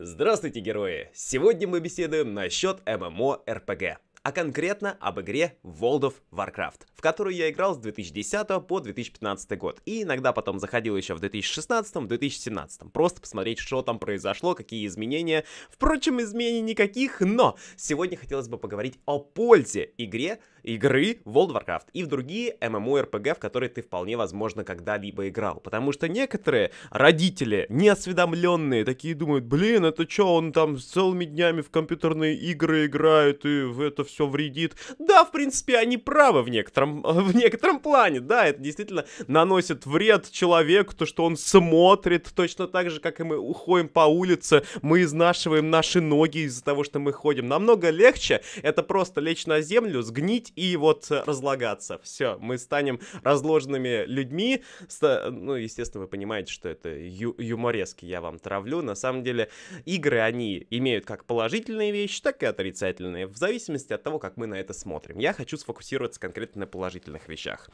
Здравствуйте, герои! Сегодня мы беседуем насчет ММО-РПГ а конкретно об игре World of Warcraft, в которую я играл с 2010 по 2015 год, и иногда потом заходил еще в 2016-2017, просто посмотреть, что там произошло, какие изменения. Впрочем, изменений никаких, но сегодня хотелось бы поговорить о пользе игре, игры World of Warcraft и в другие MMORPG, в которые ты вполне возможно когда-либо играл, потому что некоторые родители, неосведомленные, такие думают, блин, это что, он там целыми днями в компьютерные игры играет и в это все все вредит. Да, в принципе, они правы в некотором, в некотором плане, да, это действительно наносит вред человеку, то, что он смотрит точно так же, как и мы уходим по улице, мы изнашиваем наши ноги из-за того, что мы ходим. Намного легче это просто лечь на землю, сгнить и вот э, разлагаться. Все, мы станем разложенными людьми. Ну, естественно, вы понимаете, что это ю юморески я вам травлю. На самом деле, игры, они имеют как положительные вещи, так и отрицательные. В зависимости от от того, как мы на это смотрим. Я хочу сфокусироваться конкретно на положительных вещах.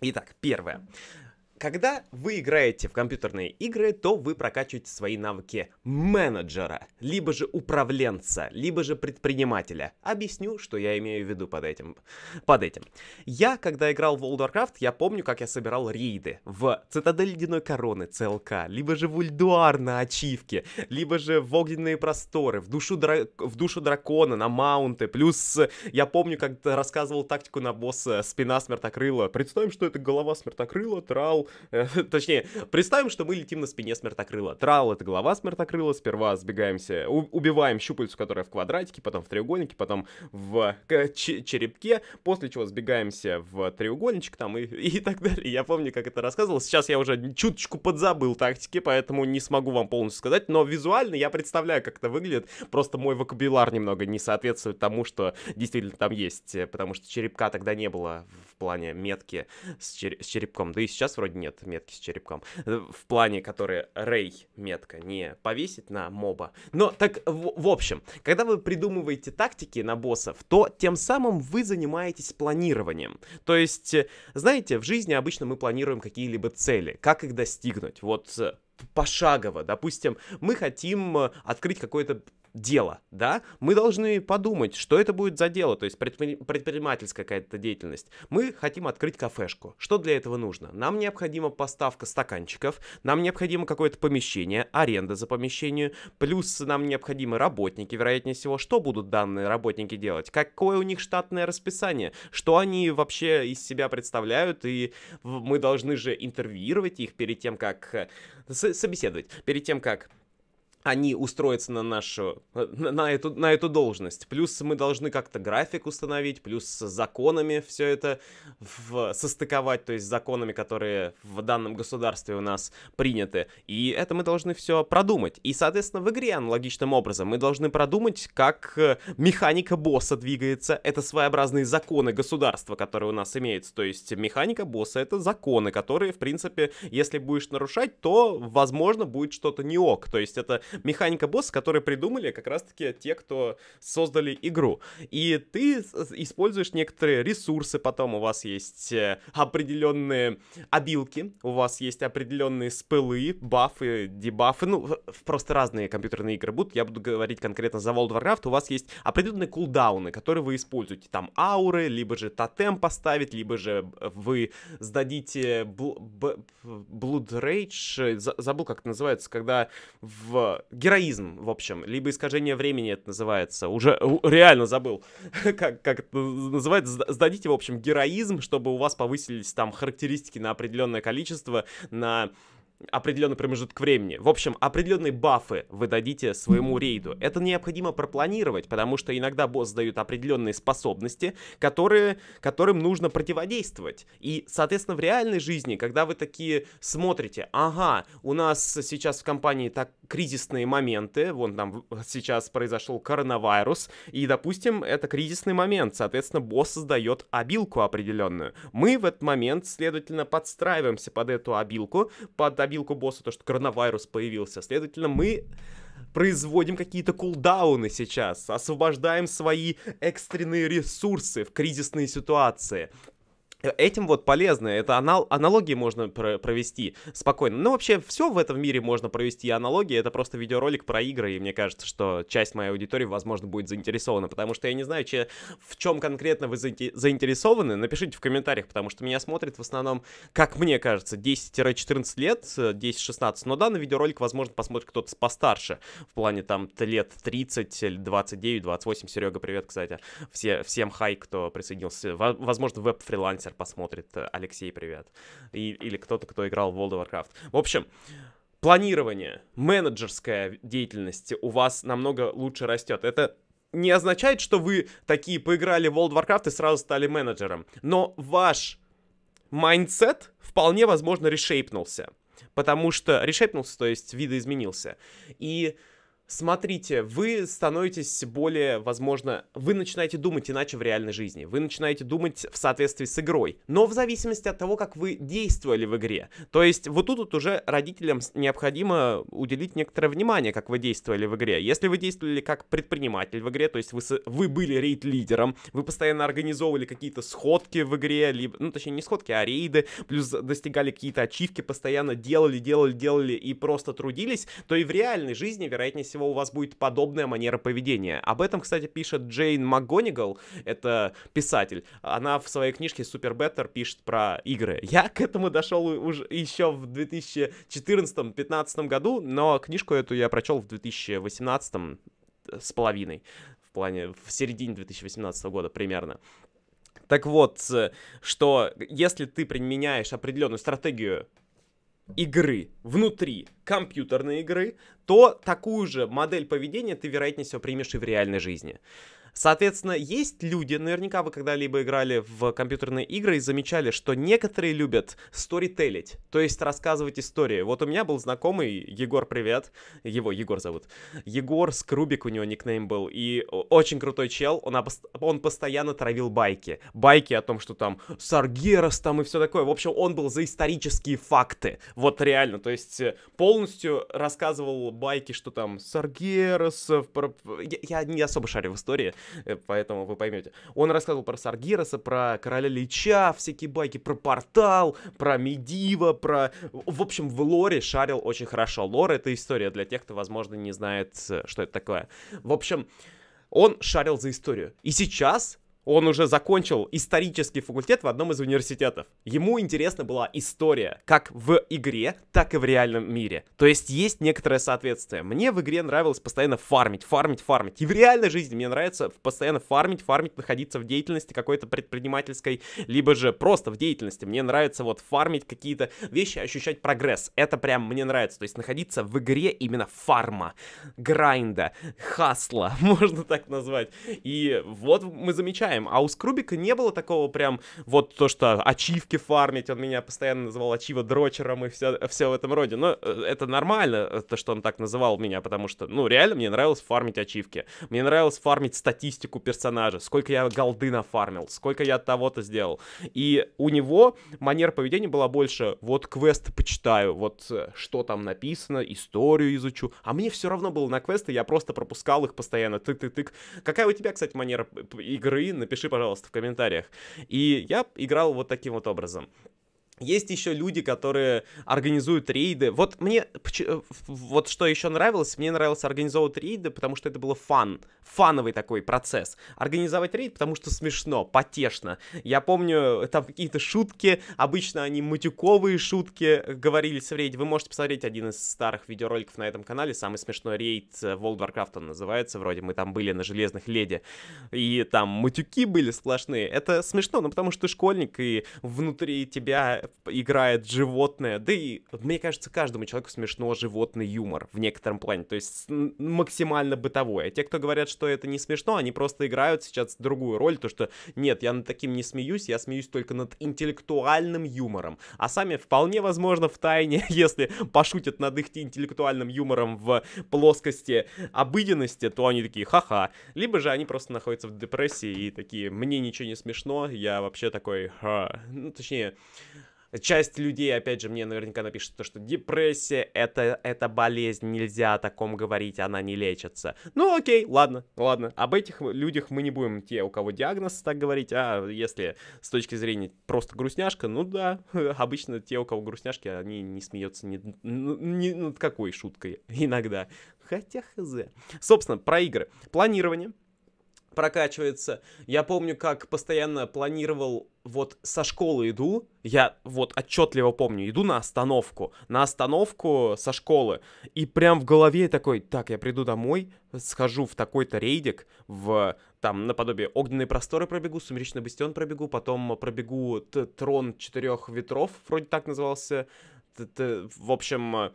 Итак, первое. Когда вы играете в компьютерные игры, то вы прокачиваете свои навыки менеджера, либо же управленца, либо же предпринимателя. Объясню, что я имею в виду под этим. Под этим. Я, когда играл в World of Warcraft, я помню, как я собирал рейды в Цитадель Ледяной Короны, ЦЛК, либо же в Ульдуар на Ачивке, либо же в Огненные Просторы, в Душу, дра... в душу Дракона, на Маунты. Плюс я помню, как рассказывал тактику на босса Спина Смертокрыла. Представим, что это голова Смертокрыла, трал, Э, точнее, представим, что мы летим на спине смертокрыла. Трал — это голова смертокрыла, сперва сбегаемся, убиваем щупальцу, которая в квадратике, потом в треугольнике, потом в черепке, после чего сбегаемся в треугольничек там и, и так далее. Я помню, как это рассказывал. Сейчас я уже чуточку подзабыл тактики, поэтому не смогу вам полностью сказать, но визуально я представляю, как это выглядит. Просто мой вокабуляр немного не соответствует тому, что действительно там есть, э, потому что черепка тогда не было в плане метки с, чер с черепком. Да и сейчас вроде нет метки с черепком. Э, в плане, которые Рей метка не повесить на моба. Но так, в, в общем, когда вы придумываете тактики на боссов, то тем самым вы занимаетесь планированием. То есть, э, знаете, в жизни обычно мы планируем какие-либо цели, как их достигнуть. Вот э, пошагово. Допустим, мы хотим открыть какое-то дело, да, мы должны подумать, что это будет за дело, то есть предпринимательская какая-то деятельность. Мы хотим открыть кафешку. Что для этого нужно? Нам необходима поставка стаканчиков, нам необходимо какое-то помещение, аренда за помещение, плюс нам необходимы работники, вероятнее всего. Что будут данные работники делать? Какое у них штатное расписание? Что они вообще из себя представляют? И мы должны же интервьюировать их перед тем, как... Э, собеседовать. Перед тем, как они устроятся на нашу, на эту, на эту должность. Плюс мы должны как-то график установить, плюс с законами все это в, состыковать, то есть законами, которые в данном государстве у нас приняты. И это мы должны все продумать. И, соответственно, в игре аналогичным образом мы должны продумать, как э, механика босса двигается. Это своеобразные законы государства, которые у нас имеются. То есть механика босса — это законы, которые, в принципе, если будешь нарушать, то, возможно, будет что-то не ок. То есть это механика босса, которые придумали как раз-таки те, кто создали игру. И ты используешь некоторые ресурсы, потом у вас есть э, определенные обилки, у вас есть определенные спылы, бафы, дебафы, ну, просто разные компьютерные игры будут. Я буду говорить конкретно за World of Warcraft, у вас есть определенные кулдауны, которые вы используете. Там ауры, либо же тотем поставить, либо же э, вы сдадите Blood Rage, э, забыл, как это называется, когда в героизм, в общем, либо искажение времени это называется. Уже реально забыл, как, как это называется. Сдадите, в общем, героизм, чтобы у вас повысились там характеристики на определенное количество, на определенный промежуток времени. В общем, определенные бафы вы дадите своему рейду. Это необходимо пропланировать, потому что иногда босс дают определенные способности, которые, которым нужно противодействовать. И, соответственно, в реальной жизни, когда вы такие смотрите, ага, у нас сейчас в компании так кризисные моменты, вон там сейчас произошел коронавирус, и, допустим, это кризисный момент, соответственно, босс создает обилку определенную. Мы в этот момент, следовательно, подстраиваемся под эту обилку, под дробилку босса, то, что коронавирус появился. Следовательно, мы производим какие-то кулдауны сейчас, освобождаем свои экстренные ресурсы в кризисные ситуации. Э, этим вот полезно, это анал аналогии можно про провести спокойно. Ну, вообще, все в этом мире можно провести аналогии, это просто видеоролик про игры, и мне кажется, что часть моей аудитории, возможно, будет заинтересована, потому что я не знаю, че, в чем конкретно вы заинтересованы, напишите в комментариях, потому что меня смотрит в основном, как мне кажется, 10-14 лет, 10-16, э, но данный видеоролик, возможно, посмотрит кто-то постарше, в плане там лет 30, 29, 28, Серега, привет, кстати, все, всем хай, кто присоединился, возможно, веб-фрилансер, посмотрит. Э, Алексей, привет. И, или кто-то, кто играл в World of Warcraft. В общем, планирование, менеджерская деятельность у вас намного лучше растет. Это не означает, что вы такие поиграли в World of Warcraft и сразу стали менеджером. Но ваш майндсет вполне возможно решейпнулся. Потому что решейпнулся, то есть видоизменился. И Смотрите, вы становитесь более, возможно, вы начинаете думать иначе в реальной жизни, вы начинаете думать в соответствии с игрой, но в зависимости от того, как вы действовали в игре. То есть вот тут вот уже родителям необходимо уделить некоторое внимание, как вы действовали в игре. Если вы действовали как предприниматель в игре, то есть вы, вы были рейд-лидером, вы постоянно организовывали какие-то сходки в игре, либо, ну точнее не сходки, а рейды, плюс достигали какие-то ачивки, постоянно делали, делали, делали и просто трудились, то и в реальной жизни, вероятнее всего, всего, у вас будет подобная манера поведения. Об этом, кстати, пишет Джейн МакГонигал, это писатель. Она в своей книжке Супер Беттер пишет про игры. Я к этому дошел уже еще в 2014-2015 году, но книжку эту я прочел в 2018 с половиной, в плане в середине 2018 года примерно. Так вот, э, что если ты применяешь определенную стратегию игры, внутри компьютерной игры, то такую же модель поведения ты, вероятнее всего, примешь и в реальной жизни. Соответственно, есть люди, наверняка вы когда-либо играли в компьютерные игры и замечали, что некоторые любят сторителлить, то есть рассказывать истории. Вот у меня был знакомый, Егор, привет, его Егор зовут, Егор Скрубик у него никнейм был, и очень крутой чел, он, обост... он постоянно травил байки, байки о том, что там Саргерас там и все такое, в общем, он был за исторические факты, вот реально, то есть э, полностью рассказывал байки, что там Саргерас, э, я, я не особо шарю в истории, Э, поэтому вы поймете. Он рассказывал про Саргироса, про Короля Лича, всякие байки, про Портал, про Медива, про... В общем, в лоре шарил очень хорошо. Лор — это история для тех, кто, возможно, не знает, э, что это такое. В общем, он шарил за историю. И сейчас он уже закончил исторический факультет в одном из университетов. Ему интересна была история, как в игре, так и в реальном мире. То есть есть некоторое соответствие. Мне в игре нравилось постоянно фармить, фармить, фармить. И в реальной жизни мне нравится постоянно фармить, фармить, находиться в деятельности какой-то предпринимательской, либо же просто в деятельности. Мне нравится вот фармить какие-то вещи, ощущать прогресс. Это прям мне нравится. То есть находиться в игре именно фарма, грайнда, хасла, можно так назвать. И вот мы замечаем, играем. А у Скрубика не было такого прям вот то, что ачивки фармить, он меня постоянно называл ачива дрочером и все, все в этом роде. Но э, это нормально, э, то, что он так называл меня, потому что, ну, реально мне нравилось фармить ачивки. Мне нравилось фармить статистику персонажа, сколько я голды нафармил, сколько я того-то сделал. И у него манера поведения была больше, вот квест почитаю, вот э, что там написано, историю изучу. А мне все равно было на квесты, я просто пропускал их постоянно, тык-тык-тык. Какая у тебя, кстати, манера игры? напиши, пожалуйста, в комментариях. И я играл вот таким вот образом. Есть еще люди, которые организуют рейды. Вот мне, э, вот что еще нравилось, мне нравилось организовывать рейды, потому что это было фан, фановый такой процесс. Организовать рейд, потому что смешно, потешно. Я помню, э, там какие-то шутки, обычно они матюковые шутки э, говорились в рейде. Вы можете посмотреть один из старых видеороликов на этом канале, самый смешной рейд World Warcraft он называется, вроде мы там были на Железных Леди, и там матюки были сплошные. Это смешно, но ну, потому что ты школьник, и внутри тебя играет животное, да и, мне кажется, каждому человеку смешно животный юмор в некотором плане, то есть максимально бытовое. А те, кто говорят, что это не смешно, они просто играют сейчас другую роль, то что нет, я над таким не смеюсь, я смеюсь только над интеллектуальным юмором. А сами вполне возможно в тайне, если пошутят над их интеллектуальным юмором в плоскости обыденности, то они такие ха-ха. Либо же они просто находятся в депрессии и такие, мне ничего не смешно, я вообще такой, ха. ну точнее, часть людей, опять же, мне наверняка напишет, то, что депрессия это, это болезнь, нельзя о таком говорить, она не лечится. Ну окей, ладно, ладно, об этих людях мы не будем, те, у кого диагноз, так говорить, а если с точки зрения просто грустняшка, ну да, обычно те, у кого грустняшки, они не смеются ни, ну, ни над ну, какой шуткой иногда. Хотя хз. Собственно, про игры. Планирование прокачивается. Я помню, как постоянно планировал, вот со школы иду, я вот отчетливо помню, иду на остановку, на остановку со школы, и прям в голове такой, так, я приду домой, схожу в такой-то рейдик, в там наподобие огненные просторы пробегу, сумеречный бастион пробегу, потом пробегу трон четырех ветров, вроде так назывался, в общем,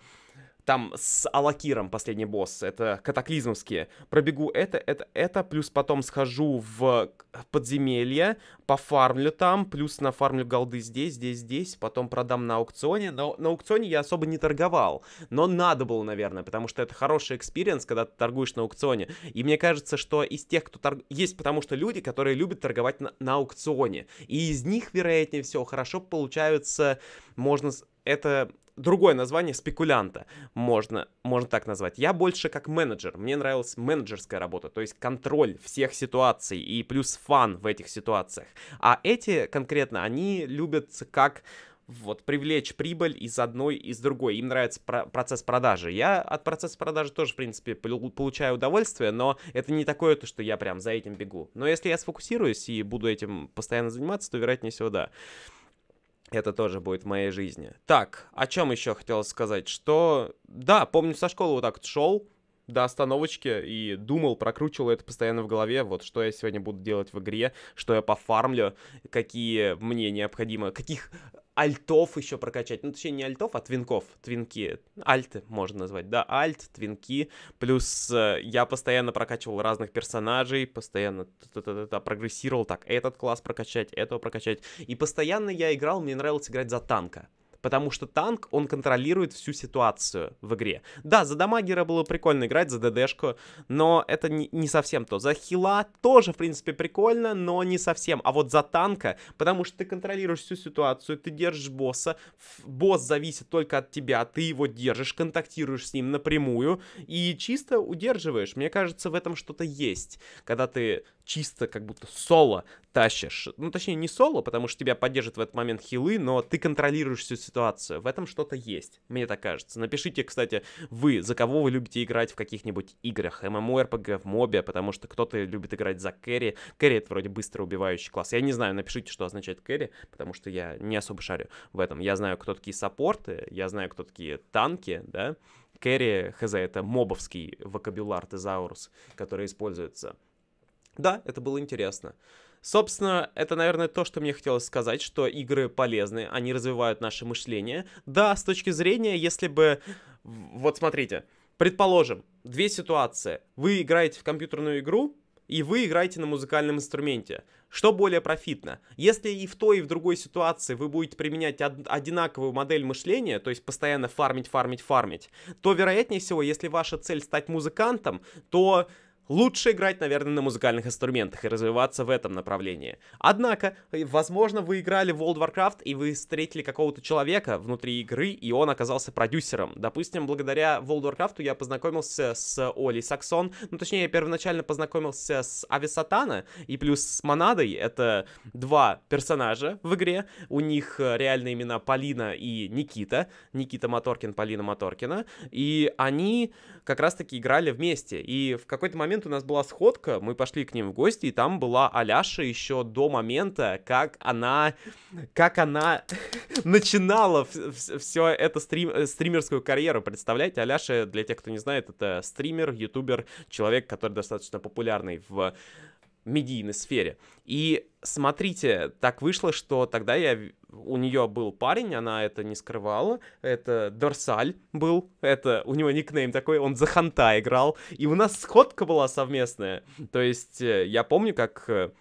там с Алакиром последний босс, это катаклизмовские. Пробегу это, это, это, плюс потом схожу в подземелье, пофармлю там, плюс нафармлю голды здесь, здесь, здесь, потом продам на аукционе. Но на аукционе я особо не торговал, но надо было, наверное, потому что это хороший экспириенс, когда ты торгуешь на аукционе. И мне кажется, что из тех, кто торгует... Есть потому что люди, которые любят торговать на, на аукционе. И из них, вероятнее всего, хорошо получаются, можно... Это другое название спекулянта, можно, можно так назвать. Я больше как менеджер, мне нравилась менеджерская работа, то есть контроль всех ситуаций и плюс фан в этих ситуациях. А эти конкретно, они любят как вот привлечь прибыль из одной, из другой. Им нравится про- процесс продажи. Я от процесса продажи тоже, в принципе, получаю удовольствие, но это не такое то, что я прям за этим бегу. Но если я сфокусируюсь и буду этим постоянно заниматься, то вероятнее всего да это тоже будет в моей жизни. Так, о чем еще хотел сказать? Что, да, помню, со школы вот так вот шел до остановочки и думал, прокручивал это постоянно в голове, вот что я сегодня буду делать в игре, что я пофармлю, какие мне необходимо, каких альтов еще прокачать. Ну, точнее, не альтов, а твинков. Твинки. Альты можно назвать, да. Альт, твинки. Плюс э, я постоянно прокачивал разных персонажей, постоянно т -т -т прогрессировал. Так, этот класс прокачать, этого прокачать. И постоянно я играл, мне нравилось играть за танка потому что танк, он контролирует всю ситуацию в игре. Да, за дамагера было прикольно играть, за ДДшку, но это не, не совсем то. За хила тоже, в принципе, прикольно, но не совсем. А вот за танка, потому что ты контролируешь всю ситуацию, ты держишь босса, босс зависит только от тебя, а ты его держишь, контактируешь с ним напрямую и чисто удерживаешь. Мне кажется, в этом что-то есть, когда ты чисто как будто соло тащишь. Ну, точнее, не соло, потому что тебя поддержит в этот момент хилы, но ты контролируешь всю ситуацию. В этом что-то есть, мне так кажется. Напишите, кстати, вы, за кого вы любите играть в каких-нибудь играх, MMORPG, в мобе, потому что кто-то любит играть за кэри. Кэри — это вроде быстро убивающий класс. Я не знаю, напишите, что означает кэри, потому что я не особо шарю в этом. Я знаю, кто такие саппорты, я знаю, кто такие танки, да, Кэри, хз, это мобовский вокабуляр Тезаурус, который используется. Да, это было интересно. Собственно, это, наверное, то, что мне хотелось сказать, что игры полезны, они развивают наше мышление. Да, с точки зрения, если бы... Вот смотрите, предположим, две ситуации. Вы играете в компьютерную игру, и вы играете на музыкальном инструменте. Что более профитно? Если и в той, и в другой ситуации вы будете применять од- одинаковую модель мышления, то есть постоянно фармить, фармить, фармить, то вероятнее всего, если ваша цель стать музыкантом, то Лучше играть, наверное, на музыкальных инструментах и развиваться в этом направлении. Однако, э, возможно, вы играли в World of Warcraft и вы встретили какого-то человека внутри игры, и он оказался продюсером. Допустим, благодаря World of Warcraft я познакомился с Оли Саксон, ну точнее, я первоначально познакомился с Сатана и плюс с Монадой. Это два персонажа в игре, у них э, реальные имена Полина и Никита. Никита Моторкин, Полина Моторкина. И они как раз-таки играли вместе. И в какой-то момент момент у нас была сходка, мы пошли к ним в гости, и там была Аляша еще до момента, как она, как она начинала все это стрим, э, стримерскую карьеру. Представляете, Аляша, для тех, кто не знает, это стример, ютубер, человек, который достаточно популярный в медийной сфере. И смотрите, так вышло, что тогда я у нее был парень, она это не скрывала, это Дорсаль был, это у него никнейм такой, он за Ханта играл, и у нас сходка была совместная. То есть э, я помню, как э,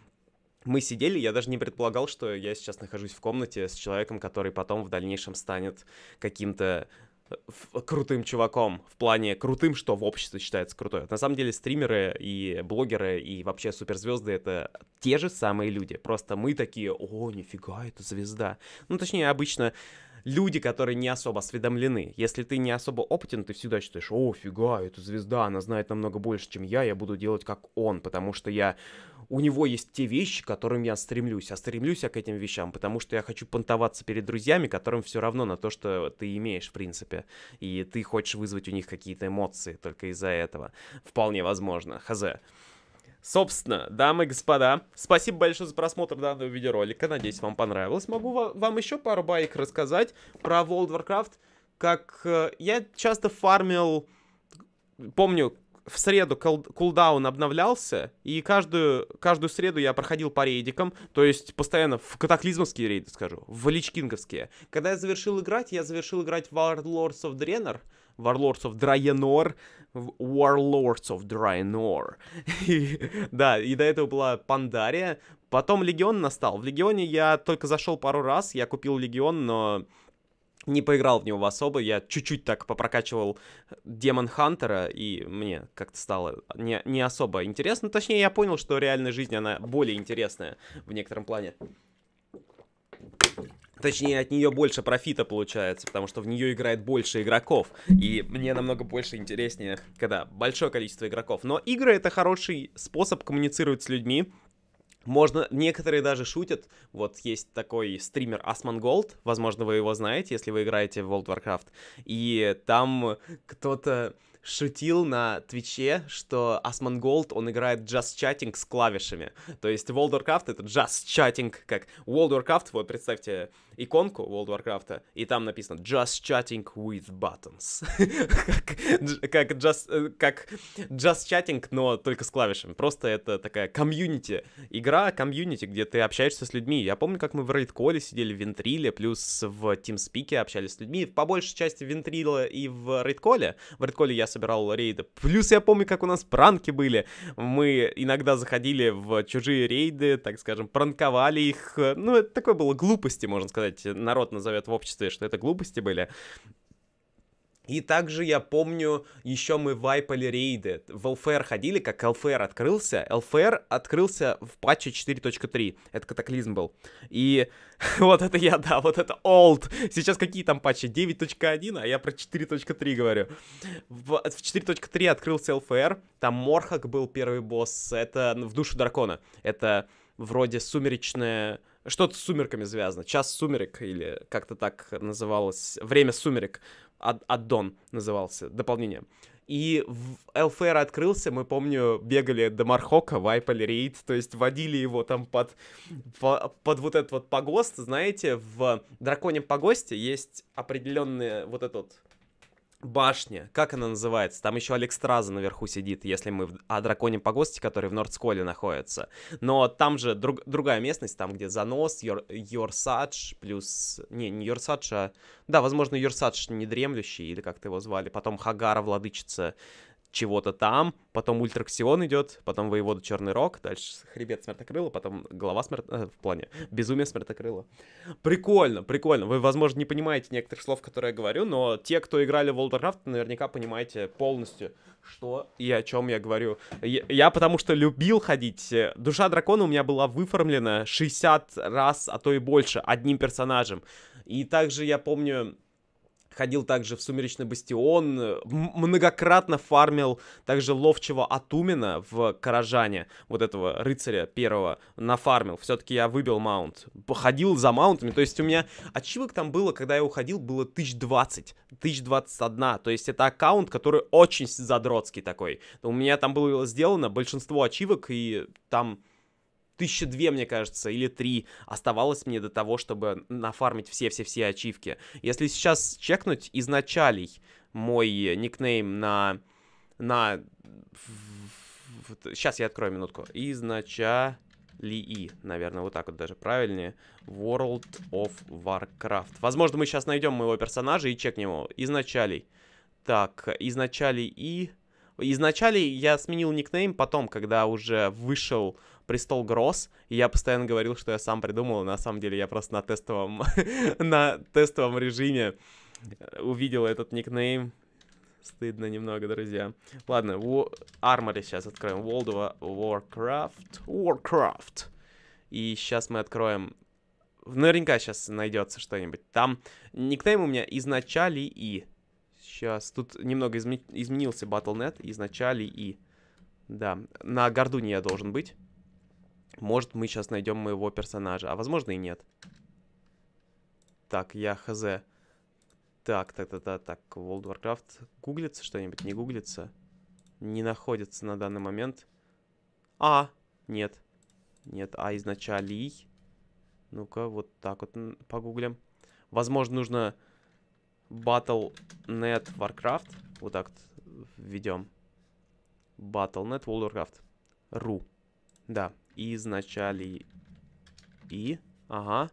мы сидели, я даже не предполагал, что я сейчас нахожусь в комнате с человеком, который потом в дальнейшем станет каким-то крутым чуваком, в плане крутым, что в обществе считается крутой. На самом деле стримеры и блогеры и вообще суперзвезды это те же самые люди. Просто мы такие, о, нифига, это звезда. Ну, точнее, обычно люди, которые не особо осведомлены. Если ты не особо опытен, ты всегда считаешь, о, фига, это звезда, она знает намного больше, чем я, я буду делать как он, потому что я у него есть те вещи, к которым я стремлюсь, а стремлюсь я к этим вещам, потому что я хочу понтоваться перед друзьями, которым все равно на то, что ты имеешь, в принципе, и ты хочешь вызвать у них какие-то эмоции только из-за этого. Вполне возможно, хз. Собственно, дамы и господа, спасибо большое за просмотр данного видеоролика. Надеюсь, вам понравилось. Могу вам еще пару байк рассказать про World of Warcraft. Как э, я часто фармил... Помню, в среду кулдаун обновлялся, и каждую, каждую среду я проходил по рейдикам, то есть постоянно в катаклизмовские рейды, скажу, в личкинговские. Когда я завершил играть, я завершил играть в Warlords of Draenor, Warlords of Draenor, Warlords of Draenor. и, да, и до этого была Пандария, потом Легион настал. В Легионе я только зашел пару раз, я купил Легион, но не поиграл в него особо, я чуть-чуть так попрокачивал Демон Хантера, и мне как-то стало не, не особо интересно. Точнее, я понял, что реальная жизнь, она более интересная в некотором плане. Точнее, от нее больше профита получается, потому что в нее играет больше игроков. И мне намного больше интереснее, когда большое количество игроков. Но игры это хороший способ коммуницировать с людьми, можно, некоторые даже шутят, вот есть такой стример Asman Gold, возможно, вы его знаете, если вы играете в World Warcraft, и там кто-то шутил на Твиче, что Asman Gold, он играет Just Chatting с клавишами. То есть World of Warcraft — это джаз-чатинг, как World Warcraft, вот представьте, иконку World Warcraft, и там написано Just chatting with buttons. как, как, just, э, как Just chatting, но только с клавишами. Просто это такая комьюнити. Игра комьюнити, где ты общаешься с людьми. Я помню, как мы в Raid Call сидели в Вентриле, плюс в TeamSpeak общались с людьми. По большей части Вентрила и в Raid Call. В Raid Call я собирал рейды. Плюс я помню, как у нас пранки были. Мы иногда заходили в чужие рейды, так скажем, пранковали их. Ну, это такое было глупости, можно сказать сказать, народ назовет в обществе, что это глупости были. И также я помню, еще мы вайпали рейды. В ЛФР ходили, как ЛФР открылся. ЛФР открылся в патче 4.3. Это катаклизм был. И вот это я, да, вот это old. Сейчас какие там патчи? 9.1, а я про 4.3 говорю. В, 4.3 открылся ЛФР. Там Морхак был первый босс. Это в душу дракона. Это вроде сумеречная что-то с сумерками связано. Час сумерек или как-то так называлось. Время сумерек. Ад- аддон назывался, дополнение. И в LFR открылся, мы, помню, бегали до Мархока, вайпали рейд, то есть водили его там под, под вот этот вот погост. Знаете, в Драконе погосте есть определенные вот этот башня, как она называется? Там еще Алекс Траза наверху сидит, если мы в... о «А драконе погосте, который в Нордсколе находится. Но там же друг... другая местность, там где Занос, Йор... Йорсадж, плюс... Не, не Йорсадж, а... Да, возможно, Йорсадж Недремлющий, или как-то его звали. Потом Хагара, Владычица чего-то там, потом ультраксион идет, потом воевода Черный Рок, дальше хребет Смертокрыла, потом голова Смерт... Э, в плане безумие Смертокрыла. Прикольно, прикольно. Вы, возможно, не понимаете некоторых слов, которые я говорю, но те, кто играли в World of Warcraft, наверняка понимаете полностью, что и о чем я говорю. Я, я потому что любил ходить. Душа дракона у меня была выформлена 60 раз, а то и больше, одним персонажем. И также я помню ходил также в Сумеречный Бастион, э, многократно фармил также ловчего Атумина в Каражане, вот этого рыцаря первого, нафармил. Все-таки я выбил маунт. походил за маунтами, то есть у меня ачивок там было, когда я уходил, было 1020, 1021. То есть это аккаунт, который очень задротский такой. У меня там было сделано большинство ачивок, и там тысяча две, мне кажется, или три оставалось мне до того, чтобы нафармить все-все-все ачивки. Если сейчас чекнуть изначалей мой никнейм на... на... Сейчас я открою минутку. Изнача... наверное, вот так вот даже правильнее. World of Warcraft. Возможно, мы сейчас найдем моего персонажа и чекнем его. изначалий. Так, изначалий и... изначалий я сменил никнейм, потом, когда уже вышел престол Гросс, и я постоянно говорил, что я сам придумал, на самом деле я просто на тестовом, на тестовом режиме э, увидел этот никнейм. Стыдно немного, друзья. Ладно, Армори сейчас откроем. World of Warcraft. Warcraft. И сейчас мы откроем... Наверняка сейчас найдется что-нибудь. Там никнейм у меня изначали и... Сейчас тут немного изме... изменился Battle.net. Изначали и... Да, на Гордуне я должен быть. Может, мы сейчас найдем моего персонажа, а возможно и нет. Так, я хз. Так, так, так, так, так. World of Warcraft гуглится что-нибудь? Не гуглится? Не находится на данный момент. А, нет. Нет, а изначали. Ну-ка, вот так вот погуглим. Возможно, нужно Battle.net Warcraft. Вот так вот введем. Battle.net World of Warcraft. Ру. Да изначали и. Ага.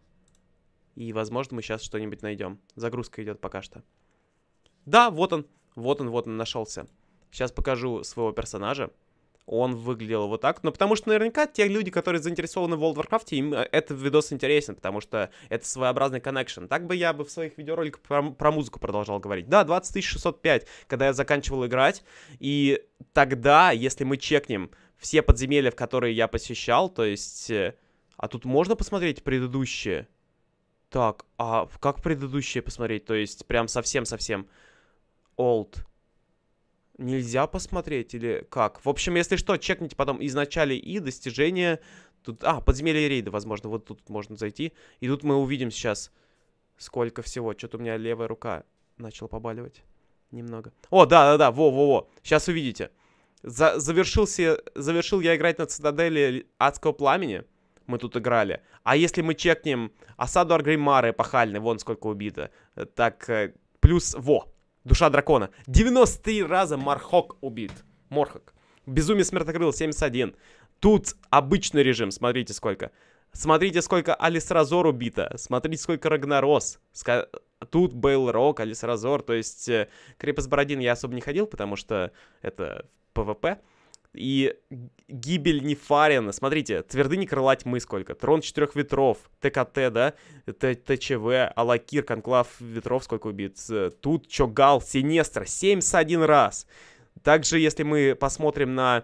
И, возможно, мы сейчас что-нибудь найдем. Загрузка идет пока что. Да, вот он. Вот он, вот он нашелся. Сейчас покажу своего персонажа. Он выглядел вот так. Но ну, потому что наверняка те люди, которые заинтересованы в World of Warcraft, им э, этот видос интересен, потому что это своеобразный коннекшн. Так бы я бы в своих видеороликах про, про музыку продолжал говорить. Да, 20605, когда я заканчивал играть. И тогда, если мы чекнем все подземелья, в которые я посещал, то есть... Э, а тут можно посмотреть предыдущие? Так, а как предыдущие посмотреть? То есть прям совсем-совсем... Old. Нельзя посмотреть или как? В общем, если что, чекните потом изначали и достижения. Тут, а, подземелье рейда, возможно, вот тут можно зайти. И тут мы увидим сейчас, сколько всего. Что-то у меня левая рука начала побаливать немного. О, да-да-да, во-во-во, сейчас увидите за завершился, завершил я играть на Цитадели Адского Пламени. Мы тут играли. А если мы чекнем осаду Аргримары пахальный, вон сколько убито. Э, так, э, плюс во. Душа дракона. 93 раза Мархок убит. Морхок. Безумие смертокрыл 71. Тут обычный режим, смотрите сколько. Смотрите, сколько Алис Разор убито. Смотрите, сколько Рагнарос. Ска... Тут Бейл Рок, Алис Разор. То есть, э, Крепость Бородин я особо не ходил, потому что это ПВП. И гибель Нефарина. Смотрите, твердыни крыла тьмы сколько. Трон четырех ветров, ТКТ, да? Т ТЧВ, Алакир, Конклав ветров сколько убийц. Тут Чогал, Синестра, 71 раз. Также, если мы посмотрим на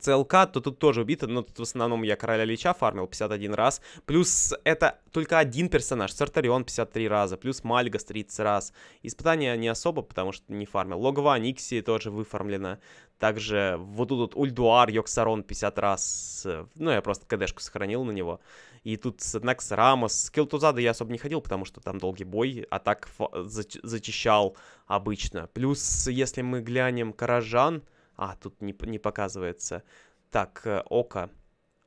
ЦЛК, то тут тоже убито, но тут в основном я Короля Лича фармил 51 раз. Плюс это только один персонаж, Сартарион 53 раза, плюс Мальгас 30 раз. Испытания не особо, потому что не фармил. Логово Никси тоже выфармлено. Также вот тут вот Ульдуар, Йоксарон 50 раз. Э, ну, я просто КДшку сохранил на него. И тут Некс Рамос. Скилл Тузада я особо не ходил, потому что там долгий бой, а так зач зачищал обычно. Плюс, если мы глянем Каражан а, тут не, не показывается. Так, э, Ока.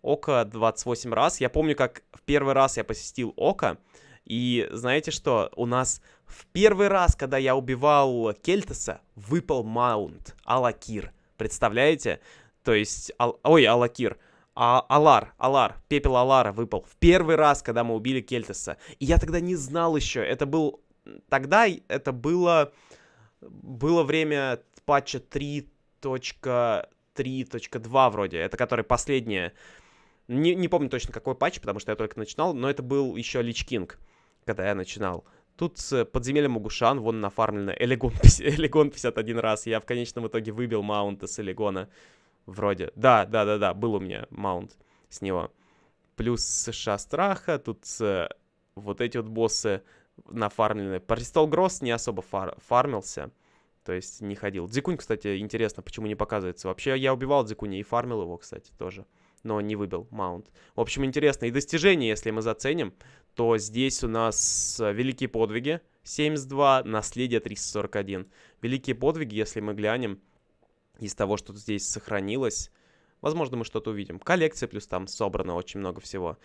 Ока 28 раз. Я помню, как в первый раз я посетил Ока. И знаете что? У нас в первый раз, когда я убивал Кельтаса, выпал маунт Алакир. Представляете? То есть... Ал... Ой, Алакир. А, Алар, Алар, пепел Алара выпал. В первый раз, когда мы убили Кельтаса. И я тогда не знал еще. Это был... Тогда это было... Было время патча 3 3.2 вроде, это который последняя. Не, не помню точно какой патч, потому что я только начинал, но это был еще Лич Кинг, когда я начинал. Тут с подземельем Магушан, вон нафармлено Элегон, Элегон 51 раз. Я в конечном итоге выбил маунта с Элегона. Вроде. Да, да, да, да, был у меня маунт с него. Плюс США Страха, тут вот эти вот боссы нафармлены. Престол Гросс не особо фар, фармился. То есть не ходил. Дзикунь, кстати, интересно, почему не показывается. Вообще я убивал Дзикуня и фармил его, кстати, тоже. Но не выбил маунт. В общем, интересно. И достижения, если мы заценим, то здесь у нас э, великие подвиги 72, наследие 341. Великие подвиги, если мы глянем из того, что здесь сохранилось, возможно, мы что-то увидим. Коллекция плюс там собрано очень много всего.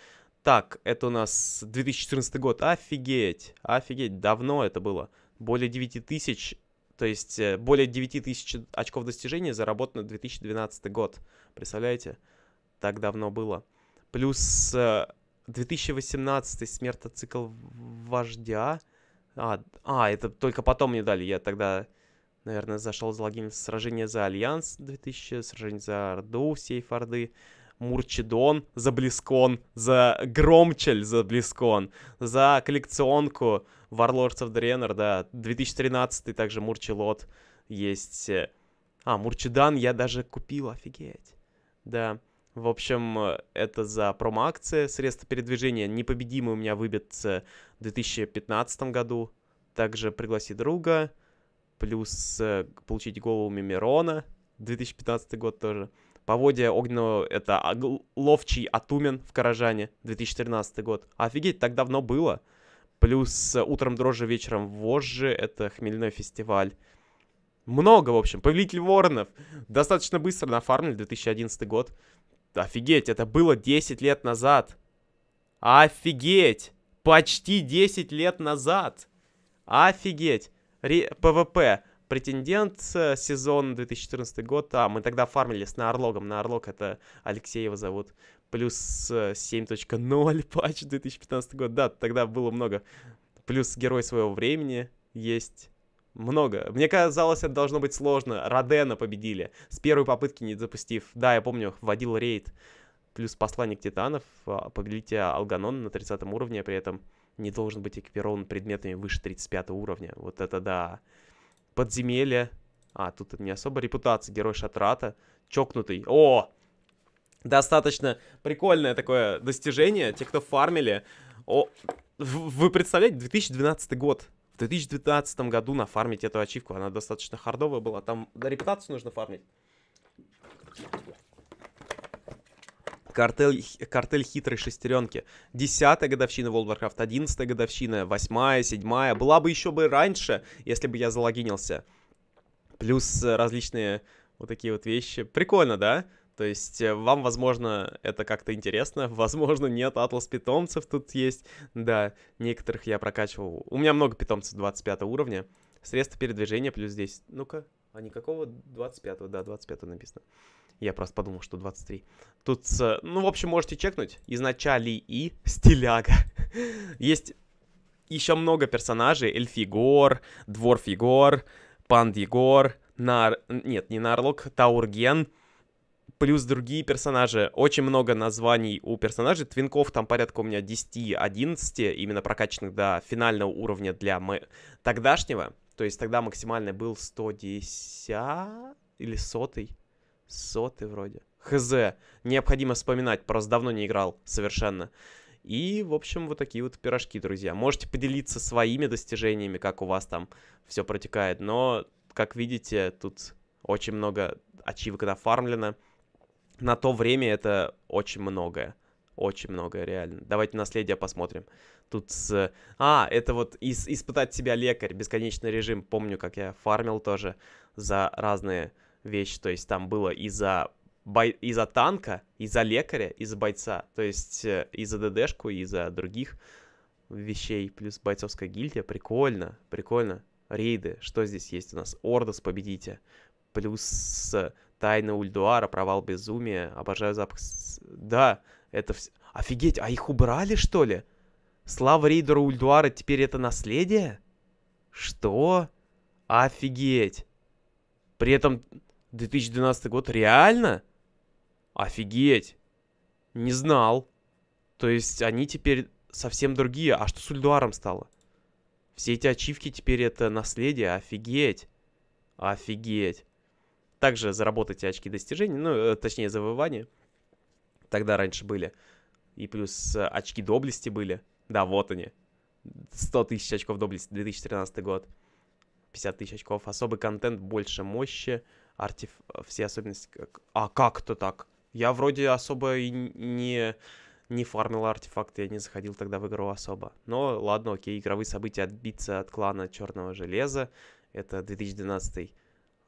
Так, это у нас 2014 год. Офигеть, офигеть, давно это было. Более 9000 то есть э, более 9000 очков достижений заработано 2012 год. Представляете? Так давно было. Плюс 2018 э, смертоцикл вождя. А, а, это только потом мне дали. Я тогда, наверное, зашел за логин сражение за Альянс 2000, сражение за Орду, сейф Орды. Мурчидон за Близкон, за Громчель за Близкон, за коллекционку Warlords of Draenor, да, 2013 также Мурчелот есть. А, Мурчидан я даже купил, офигеть. Да, в общем, это за промо-акции, средства передвижения. Непобедимый у меня выбит в 2015 году. Также пригласи друга, плюс э, получить голову Мимирона, 2015 год тоже. Поводья огненного — это ловчий атумен в Каражане, 2013 год. Офигеть, так давно было. Плюс утром дрожжи, вечером вожжи — это хмельной фестиваль. Много, в общем. Повелитель воронов. Достаточно быстро нафармили, 2011 год. Офигеть, это было 10 лет назад. Офигеть! Почти 10 лет назад. Офигеть. Ре ПВП. Претендент э, сезон 2014 год. А, мы тогда фармили с Наорлогом. Наорлог это Алексеева зовут. Плюс 7.0 э, патч 2015 год. Да, тогда было много. Плюс герой своего времени есть. Много. Мне казалось, это должно быть сложно. Родена победили. С первой попытки не запустив. Да, я помню, вводил рейд. Плюс посланник титанов. А, Победите Алганон на 30 уровне. А при этом не должен быть экипирован предметами выше 35 уровня. Вот это да. Подземелье. А, тут не особо репутация. Герой Шатрата. Чокнутый. О! Достаточно прикольное такое достижение. Те, кто фармили. О, вы представляете, 2012 год. В 2012 году нафармить эту ачивку. Она достаточно хардовая была. Там репутацию нужно фармить. Картель, картель хитрой шестеренки. Десятая годовщина World of Warcraft, одиннадцатая годовщина, восьмая, седьмая. Была бы еще бы раньше, если бы я залогинился. Плюс различные вот такие вот вещи. Прикольно, да? То есть э, вам, возможно, это как-то интересно, возможно, нет, атлас питомцев тут есть, да, некоторых я прокачивал. У меня много питомцев 25 уровня, средства передвижения плюс 10, ну-ка, а никакого 25, да, 25 написано. Я просто подумал, что 23. Тут, э, ну, в общем, можете чекнуть. Изначали и стиляга. Есть еще много персонажей. Эльфигор, Дворфигор, Пандигор, Нар... Нет, не Нарлок, Таурген. Плюс другие персонажи. Очень много названий у персонажей. Твинков там порядка у меня 10-11, именно прокачанных до финального уровня для мы... тогдашнего. То есть тогда максимальный был 110 или сотый сотый вроде. ХЗ. Необходимо вспоминать, просто давно не играл совершенно. И, в общем, вот такие вот пирожки, друзья. Можете поделиться своими достижениями, как у вас там все протекает. Но, как видите, тут очень много ачивок нафармлено. На то время это очень многое. Очень многое, реально. Давайте наследие посмотрим. Тут с... А, это вот из испытать себя лекарь, бесконечный режим. Помню, как я фармил тоже за разные вещь. То есть там было из за, бой... из за танка, из за лекаря, из за бойца. То есть э, из за ДДшку, из за других вещей. Плюс бойцовская гильдия. Прикольно, прикольно. Рейды. Что здесь есть у нас? Ордос победите. Плюс тайна Ульдуара, провал безумия. Обожаю запах... Да, это все... Офигеть, а их убрали, что ли? Слава рейдера Ульдуара теперь это наследие? Что? Офигеть. При этом 2012 год? Реально? Офигеть. Не знал. То есть они теперь совсем другие. А что с Ульдуаром стало? Все эти ачивки теперь это наследие. Офигеть. Офигеть. Также заработайте очки достижений, ну, э, точнее, завоевания. Тогда раньше были. И плюс э, очки доблести были. Да, вот они. 100 тысяч очков доблести, 2013 год. 50 тысяч очков. Особый контент, больше мощи артиф все особенности. А как то так? Я вроде особо и не, не фармил артефакты, я не заходил тогда в игру особо. Но ладно, окей, игровые события отбиться от клана Черного Железа. Это 2012.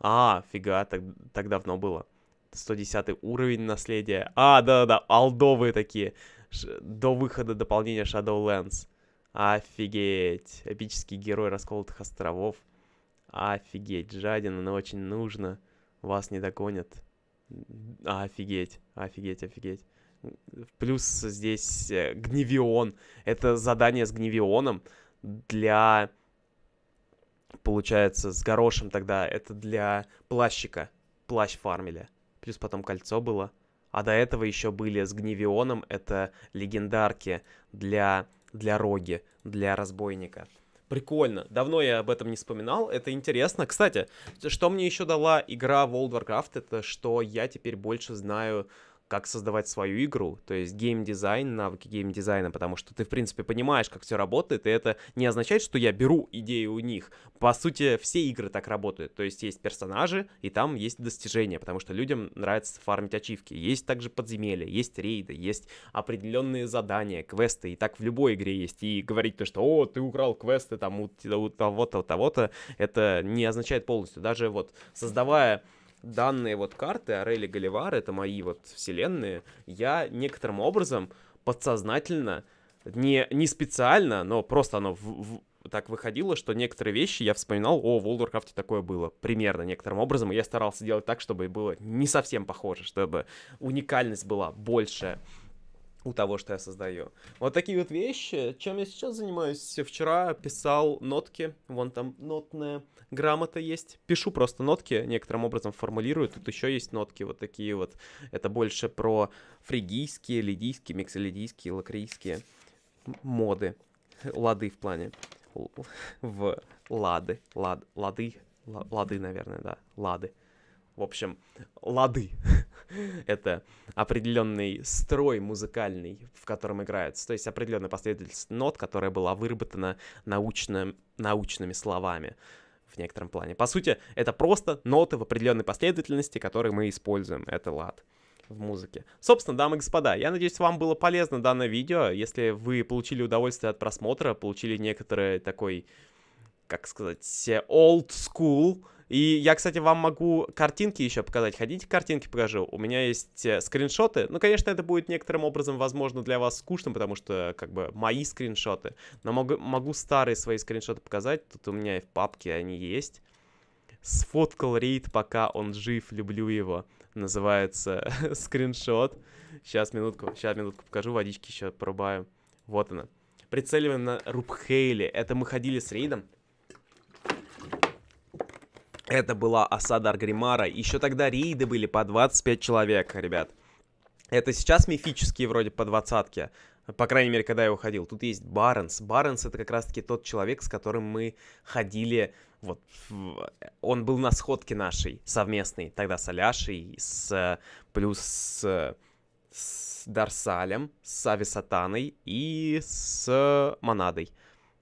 А, фига, так, так давно было. 110 уровень наследия. А, да-да-да, алдовые такие. Ш до выхода дополнения Shadowlands. Офигеть. Эпический герой расколотых островов. Офигеть, жадина, но очень нужно вас не догонят. Офигеть, офигеть, офигеть. Плюс здесь э, Гневион. Это задание с Гневионом для... Получается, с Горошем тогда. Это для Плащика. Плащ фармили. Плюс потом кольцо было. А до этого еще были с Гневионом. Это легендарки для, для Роги, для Разбойника. Прикольно. Давно я об этом не вспоминал. Это интересно. Кстати, что мне еще дала игра World of Warcraft, это что я теперь больше знаю как создавать свою игру, то есть геймдизайн, навыки геймдизайна, потому что ты, в принципе, понимаешь, как все работает, и это не означает, что я беру идею у них. По сути, все игры так работают, то есть есть персонажи, и там есть достижения, потому что людям нравится фармить ачивки. Есть также подземелья, есть рейды, есть определенные задания, квесты, и так в любой игре есть. И говорить то, что «О, ты украл квесты там у, того-то, у того-то», это не означает полностью. Даже вот создавая данные вот карты Арели Галивар, это мои вот вселенные, я некоторым образом подсознательно, не, не специально, но просто оно в, в, так выходило, что некоторые вещи я вспоминал, о, в World такое было, примерно некоторым образом, и я старался делать так, чтобы было не совсем похоже, чтобы уникальность была большая у того, что я создаю. Вот такие вот вещи. Чем я сейчас занимаюсь? Вчера писал нотки, вон там нотная грамота есть. Пишу просто нотки, некоторым образом формулирую. Тут еще есть нотки вот такие вот. Это больше про фригийские, лидийские, миксолидийские, лакрийские моды. Лады в плане. В лады. Лад, лады. Лады, наверное, да. Лады. В общем, лады. это определенный строй музыкальный, в котором играется, то есть определенная последовательность нот, которая была выработана научно, научными словами в некотором плане. По сути, это просто ноты в определенной последовательности, которые мы используем. Это лад в музыке. Собственно, дамы и господа, я надеюсь, вам было полезно данное видео. Если вы получили удовольствие от просмотра, получили некоторое такой, как сказать, old school и я, кстати, вам могу картинки еще показать. Ходите, картинки покажу. У меня есть э, скриншоты. Ну, конечно, это будет некоторым образом, возможно, для вас скучно, потому что, как бы, мои скриншоты. Но могу, могу старые свои скриншоты показать. Тут у меня и в папке они есть. Сфоткал рейд, пока он жив, люблю его. Называется скриншот. Сейчас, минутку, сейчас, минутку покажу, водички еще порубаю. Вот она. Прицеливаем на Рубхейли. Это мы ходили с рейдом это была осада Аргримара. Еще тогда рейды были по 25 человек, ребят. Это сейчас мифические вроде по двадцатке. По крайней мере, когда я уходил. Тут есть Баренс. Баренс это как раз-таки тот человек, с которым мы ходили. Вот он был на сходке нашей совместной. Тогда с Аляшей, с плюс с, с Дарсалем, с Ависатаной и с Монадой.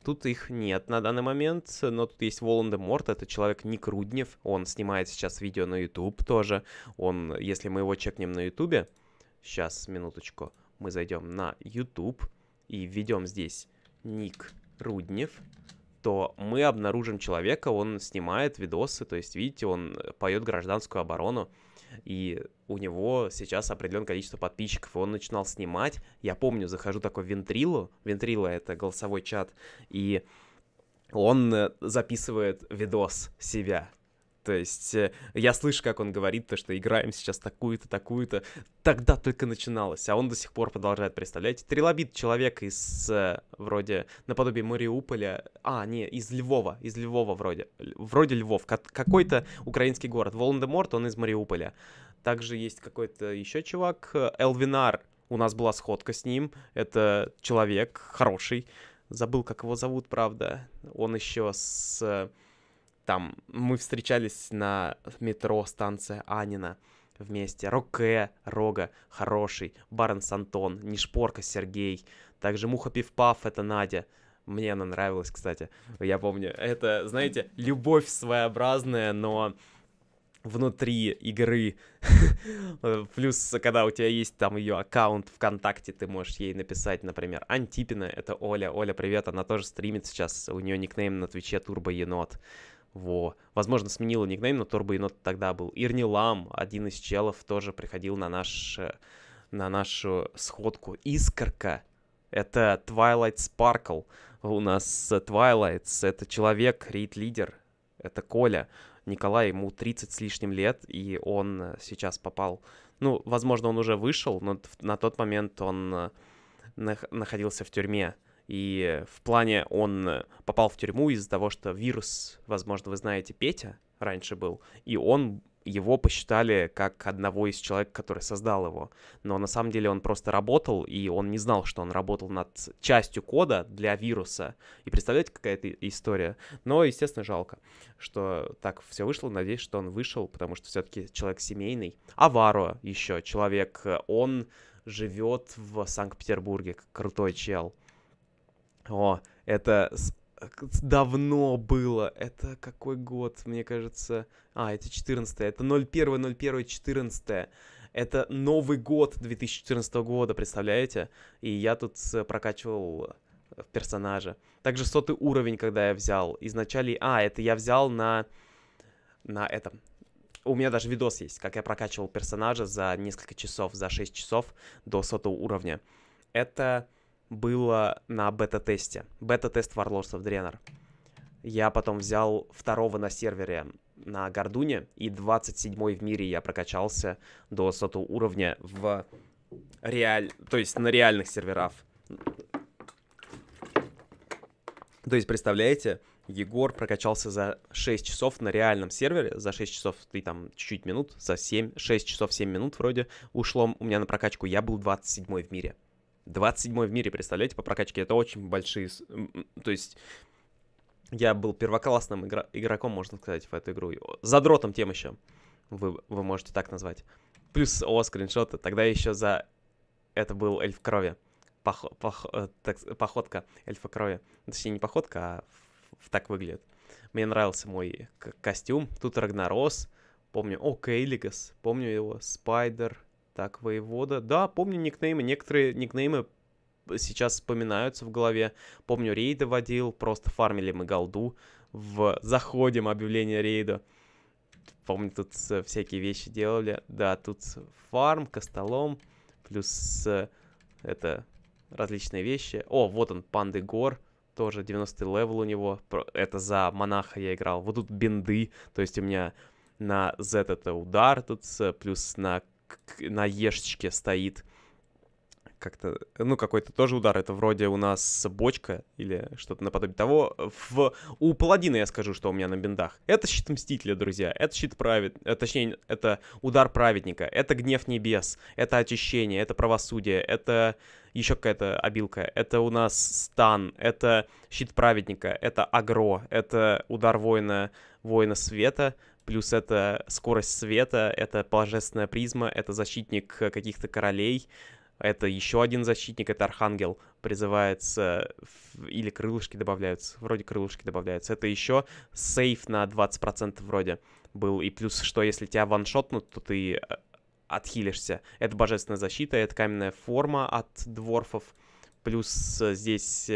Тут их нет на данный момент, но тут есть Волан-де-Морт, это человек Ник Руднев, он снимает сейчас видео на YouTube тоже. Он, если мы его чекнем на YouTube, сейчас, минуточку, мы зайдем на YouTube и введем здесь Ник Руднев, то мы обнаружим человека, он снимает видосы, то есть, видите, он поет гражданскую оборону и у него сейчас определенное количество подписчиков, и он начинал снимать. Я помню, захожу такой в Вентрилу, Вентрила — это голосовой чат, и он э, записывает видос себя, то есть э, я слышу, как он говорит, то, что играем сейчас такую-то, такую-то. Тогда только начиналось, а он до сих пор продолжает, представлять. Трилобит человек из э, вроде наподобие Мариуполя, а, не, из Львова, из Львова вроде. Вроде Львов, какой-то украинский город. Волан-де-Морт, он из Мариуполя. Также есть какой-то еще чувак, Элвинар, у нас была сходка с ним. Это человек хороший. Забыл, как его зовут, правда. Он еще с э, там мы встречались на метро станция Анина вместе. Роке, Рога, Хороший, Баренс Антон, Нишпорка, Сергей. Также Муха Пивпав, это Надя. Мне она нравилась, кстати. Я помню. Это, знаете, любовь своеобразная, но внутри игры. Плюс, когда у тебя есть там ее аккаунт ВКонтакте, ты можешь ей написать, например, Антипина, это Оля. Оля, привет, она тоже стримит сейчас, у нее никнейм на Твиче Турбо Енот. Во. Возможно, сменила никнейм, но Турбоенот тогда был. Ирни Лам, один из челов, тоже приходил на, наш, э, на нашу сходку. Искорка. Это Twilight Sparkle. У нас э, Twilight. Это человек, рейд-лидер. Это Коля. Николай, ему 30 с лишним лет, и он э, сейчас попал... Ну, возможно, он уже вышел, но на тот момент он находился в тюрьме. И в плане он попал в тюрьму из-за того, что вирус, возможно, вы знаете, Петя раньше был, и он его посчитали как одного из человек, который создал его. Но на самом деле он просто работал, и он не знал, что он работал над частью кода для вируса. И представляете, какая это история? Но, естественно, жалко, что так все вышло. Надеюсь, что он вышел, потому что все-таки человек семейный. Аваро еще человек, он живет в Санкт-Петербурге, крутой чел. О, это давно было. Это какой год, мне кажется? А, это 14 Это 01.01.14. Это Новый год 2014 года, представляете? И я тут прокачивал персонажа. Также сотый уровень, когда я взял. Изначали, А, это я взял на... На этом. У меня даже видос есть, как я прокачивал персонажа за несколько часов, за 6 часов до сотого уровня. Это было на бета-тесте. Бета-тест Warlords of Draenor. Я потом взял второго на сервере на Гордуне, и 27-й в мире я прокачался до сотого уровня в реаль... то есть на реальных серверах. То есть, представляете, Егор прокачался за 6 часов на реальном сервере, за 6 часов ты там чуть-чуть минут, за 7, 6 часов 7 минут вроде ушло у меня на прокачку, я был 27 в мире. 27 в мире, представляете, по прокачке. Это очень большие... То есть я был первоклассным игра... игроком, можно сказать, в эту игру. Задротом тем еще. Вы, вы можете так назвать. Плюс о скриншоты. Тогда еще за... Это был эльф крови. Пох... Пох... Э, так... Походка эльфа крови. Точнее, не походка, а в... так выглядит. Мне нравился мой костюм. Тут Рагнарос. Помню, о, Кейлигас, помню его, Спайдер, так, воевода. Да, помню никнеймы. Некоторые никнеймы сейчас вспоминаются в голове. Помню, рейды водил, просто фармили мы голду в заходим объявление рейда. Помню, тут всякие вещи делали. Да, тут фарм, костолом, плюс это различные вещи. О, вот он, панды гор. Тоже 90 левел у него. Это за монаха я играл. Вот тут бинды. То есть у меня на Z это удар, тут плюс на на ешечке стоит как-то, ну, какой-то тоже удар. Это вроде у нас бочка или что-то наподобие того. В... У паладина я скажу, что у меня на биндах Это щит Мстителя, друзья. Это щит правед... Э, точнее, это удар праведника. Это гнев небес. Это очищение. Это правосудие. Это еще какая-то обилка. Это у нас стан. Это щит праведника. Это агро. Это удар воина... Воина света плюс это скорость света, это божественная призма, это защитник э, каких-то королей, это еще один защитник, это Архангел призывается, или крылышки добавляются, вроде крылышки добавляются. Это еще сейф на 20% вроде был, и плюс что, если тебя ваншотнут, то ты э, отхилишься. Это божественная защита, это каменная форма от дворфов, плюс э, здесь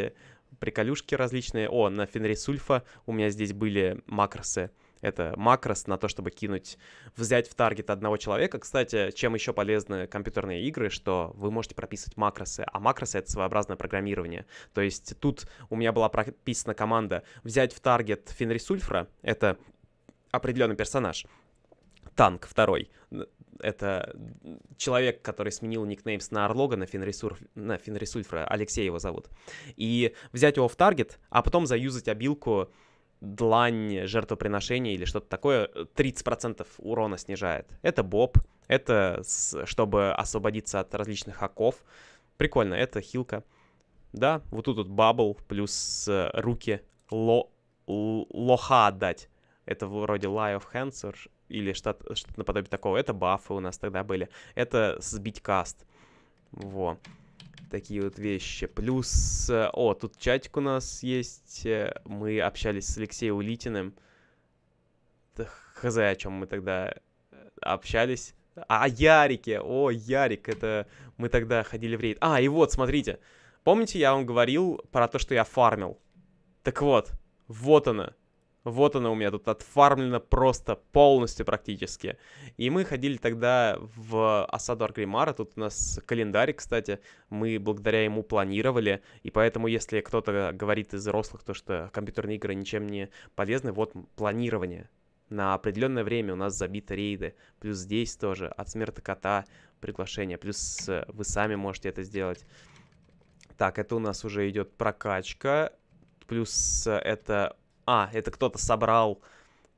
приколюшки различные. О, на Фенрисульфа у меня здесь были макросы, это макрос на то, чтобы кинуть, взять в таргет одного человека. Кстати, чем еще полезны компьютерные игры, что вы можете прописывать макросы, а макросы — это своеобразное программирование. То есть тут у меня была прописана команда взять в таргет Фенрисульфра, это определенный персонаж, танк второй, это человек, который сменил никнейм с на Орлога на, Фенрисур, на Фенрисульфра, Алексей его зовут, и взять его в таргет, а потом заюзать обилку длань жертвоприношения или что-то такое 30% э, урона снижает. Это боб, это с, чтобы освободиться от различных оков. Прикольно, это хилка. Да, вот тут вот бабл плюс э, руки ло, лоха отдать Это вроде Lie of Hands или что-то что то наподобие такого. Это бафы у нас тогда были. Это сбить каст. Во такие вот вещи. Плюс, э, о, тут чатик у нас есть. Э, мы общались с Алексеем Улитиным. Хз, о чем мы тогда э, общались. А, Ярике. О, Ярик, это мы тогда ходили в рейд. А, и вот, смотрите. Помните, я вам говорил про то, что я фармил? Так вот, вот она. Вот она у меня тут отфармлена просто полностью практически. И мы ходили тогда в осаду Аргримара, тут у нас календарь, кстати, мы благодаря ему планировали, и поэтому если кто-то говорит из взрослых то, что компьютерные игры ничем не полезны, вот планирование. На определенное время у нас забиты рейды, плюс здесь тоже от смерти кота приглашение, плюс э, вы сами можете это сделать. Так, это у нас уже идет прокачка, плюс э, это а, это кто-то собрал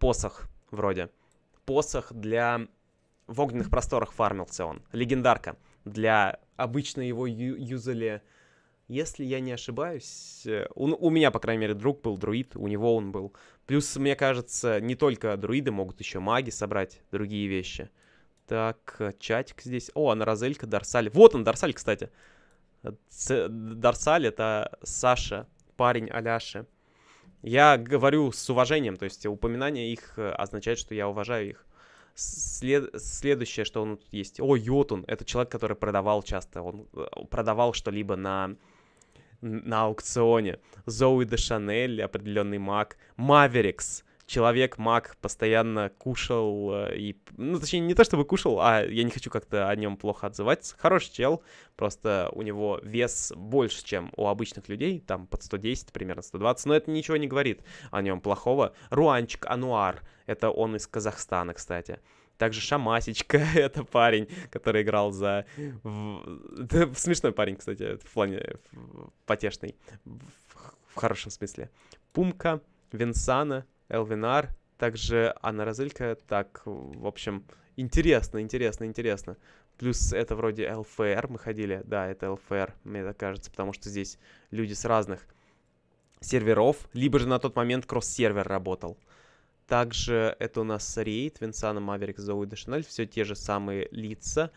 посох вроде. Посох для... В огненных просторах фармился он. Легендарка. Для... Обычно его ю- юзали... Если я не ошибаюсь... Э, он, у меня, по крайней мере, друг был друид. У него он был. Плюс, мне кажется, не только друиды могут еще маги собрать. Другие вещи. Так, э, чатик здесь. О, она а Дарсаль. Вот он, Дарсаль, кстати. Дарсаль — это Саша, парень Аляши. Я говорю с уважением, то есть упоминание их э, означает, что я уважаю их. След... Следующее, что он тут есть. О, Йотун. Это человек, который продавал часто. Он э, продавал что-либо на на аукционе. Зоуи де Шанель, определенный маг. Маверикс человек, маг, постоянно кушал э, и... Ну, точнее, не то чтобы кушал, а я не хочу как-то о нем плохо отзываться. Хороший чел, просто у него вес больше, чем у обычных людей, там под 110, примерно 120, но это ничего не говорит о нем плохого. Руанчик Ануар, это он из Казахстана, кстати. Также Шамасечка, это парень, который играл за... Это смешной парень, кстати, в плане потешный, в хорошем смысле. Пумка, Винсана, Элвинар, также Анна Розелька. Так, в общем, интересно, интересно, интересно. Плюс это вроде ЛФР мы ходили. Да, это ЛФР, мне так кажется, потому что здесь люди с разных серверов, либо же на тот момент кросс-сервер работал. Также это у нас рейд, Винсана, Маверик, Зоуи, Дешанель, все те же самые лица.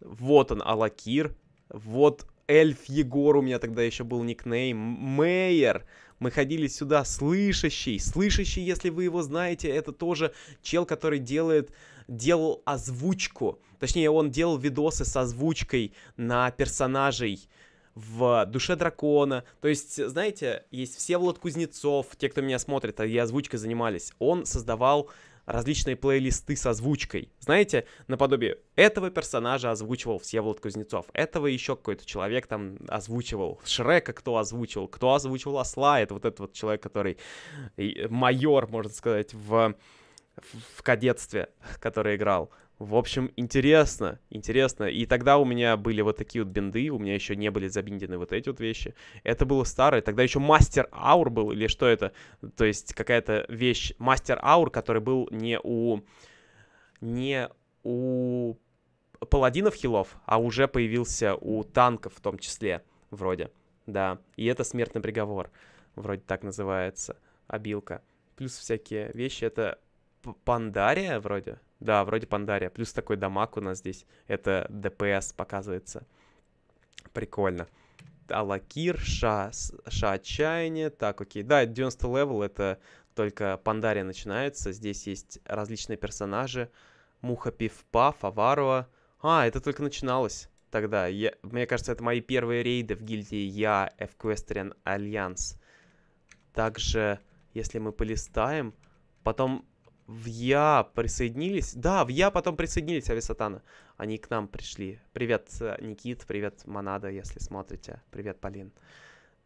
Вот он, Алакир. Вот Эльф Егор у меня тогда еще был никнейм. Мейер. Мы ходили сюда слышащий. Слышащий, если вы его знаете, это тоже чел, который делает, делал озвучку. Точнее, он делал видосы с озвучкой на персонажей в «Душе дракона». То есть, знаете, есть все Влад Кузнецов, те, кто меня смотрит, а и озвучкой занимались. Он создавал различные плейлисты с озвучкой. Знаете, наподобие этого персонажа озвучивал Всеволод Кузнецов, этого еще какой-то человек там озвучивал, Шрека кто озвучивал, кто озвучивал Осла, это вот этот вот человек, который майор, можно сказать, в, в кадетстве, который играл. В общем, интересно, интересно. И тогда у меня были вот такие вот бинды, у меня еще не были забиндены вот эти вот вещи. Это было старое, тогда еще мастер аур был, или что это? То есть какая-то вещь, мастер аур, который был не у... не у паладинов хилов, а уже появился у танков в том числе, вроде. Да, и это смертный приговор, вроде так называется, обилка. Плюс всякие вещи, это Пандария вроде. Да, вроде Пандария. Плюс такой дамаг у нас здесь. Это ДПС показывается. Прикольно. Алакир, Ша, Ша Отчаяние. Так, окей. Да, 90 левел, это только Пандария начинается. Здесь есть различные персонажи. Муха, Пивпа, Фаваруа. А, это только начиналось тогда. Я, мне кажется, это мои первые рейды в гильдии Я, Эквестриан Альянс. Также, если мы полистаем, потом в Я присоединились. Да, в Я потом присоединились Ависатана. Они к нам пришли. Привет, э, Никит, привет, Монада, если смотрите. Привет, Полин.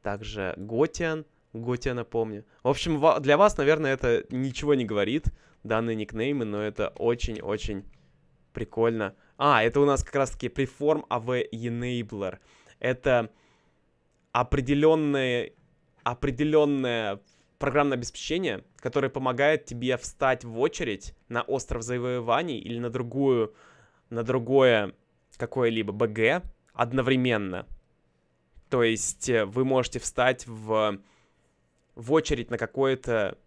Также Готиан. Готиан, напомню. В общем, для вас, наверное, это ничего не говорит, данные никнеймы, но это очень-очень прикольно. А, это у нас как раз-таки Preform AV Enabler. Это определенные определенная программное обеспечение, которое помогает тебе встать в очередь на остров завоеваний или на другую, на другое какое-либо БГ одновременно. То есть э, вы можете встать в, в очередь на какое-то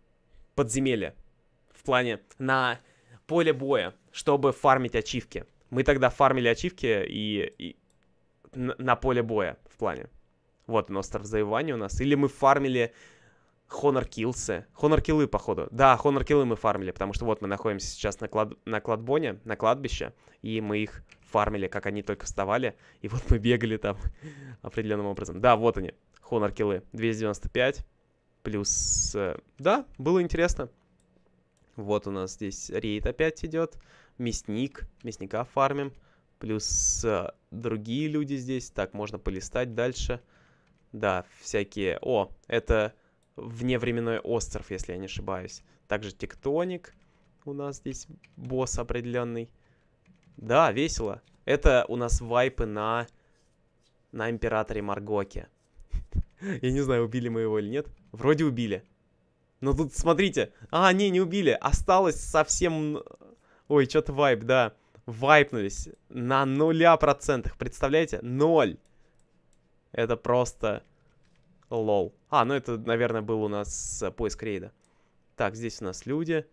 подземелье, в плане на поле боя, чтобы фармить ачивки. Мы тогда фармили ачивки и, и на, на поле боя, в плане. Вот он, остров завоевания у нас. Или мы фармили Honor Kills. Honor Киллы, походу. Да, Honor Киллы мы фармили, потому что вот мы находимся сейчас на, клад... на кладбоне, на кладбище, и мы их фармили, как они только вставали, и вот мы бегали там определенным образом. Да, вот они, Honor Киллы, 295, плюс... Э, да, было интересно. Вот у нас здесь рейд опять идет, мясник, мясника фармим, плюс э, другие люди здесь. Так, можно полистать дальше. Да, всякие... О, это вневременной остров, если я не ошибаюсь. Также тектоник у нас здесь босс определенный. Да, весело. Это у нас вайпы на, на Императоре Маргоке. Я не знаю, убили мы его или нет. Вроде убили. Но тут смотрите. А, не, не убили. Осталось совсем... Ой, что-то вайп, да. Вайпнулись на нуля процентах. Представляете? Ноль. Это просто... Лол. А, ну это, наверное, был у нас э, поиск рейда. Так, здесь у нас люди.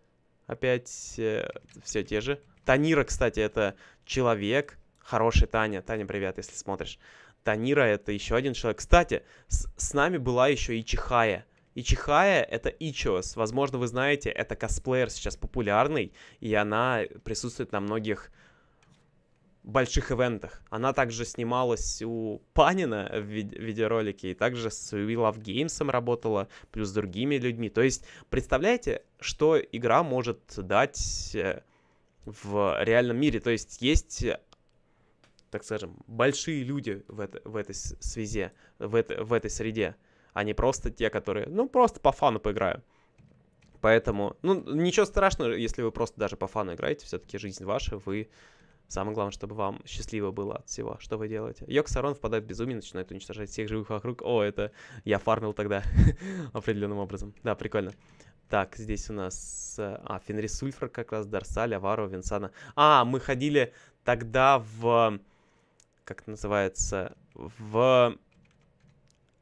Опять э, все те же. Танира, кстати, это человек. Хороший Таня. Таня, привет, если смотришь. Танира это еще один человек. Кстати, с, с нами была еще и Чихая. И Чихая это Ичиос. Возможно, вы знаете, это косплеер сейчас популярный, и она присутствует на многих больших ивентах. Она также снималась у Панина в ви- видеоролике, и также с We Love Games работала, плюс с другими людьми. То есть, представляете, что игра может дать э, в реальном мире? То есть, есть э, так скажем, большие люди в, это, в этой связи, в, это, в этой среде, а не просто те, которые, ну, просто по фану поиграю. Поэтому, ну, ничего страшного, если вы просто даже по фану играете, все-таки жизнь ваша, вы Самое главное, чтобы вам счастливо было от всего, что вы делаете. Йоксарон впадает в безумие, начинает уничтожать всех живых вокруг. О, это я фармил тогда определенным образом. Да, прикольно. Так, здесь у нас... Э, а, Фенрисульфр как раз, Дарсаль, Аваро, Винсана. А, мы ходили тогда в... Как это называется? В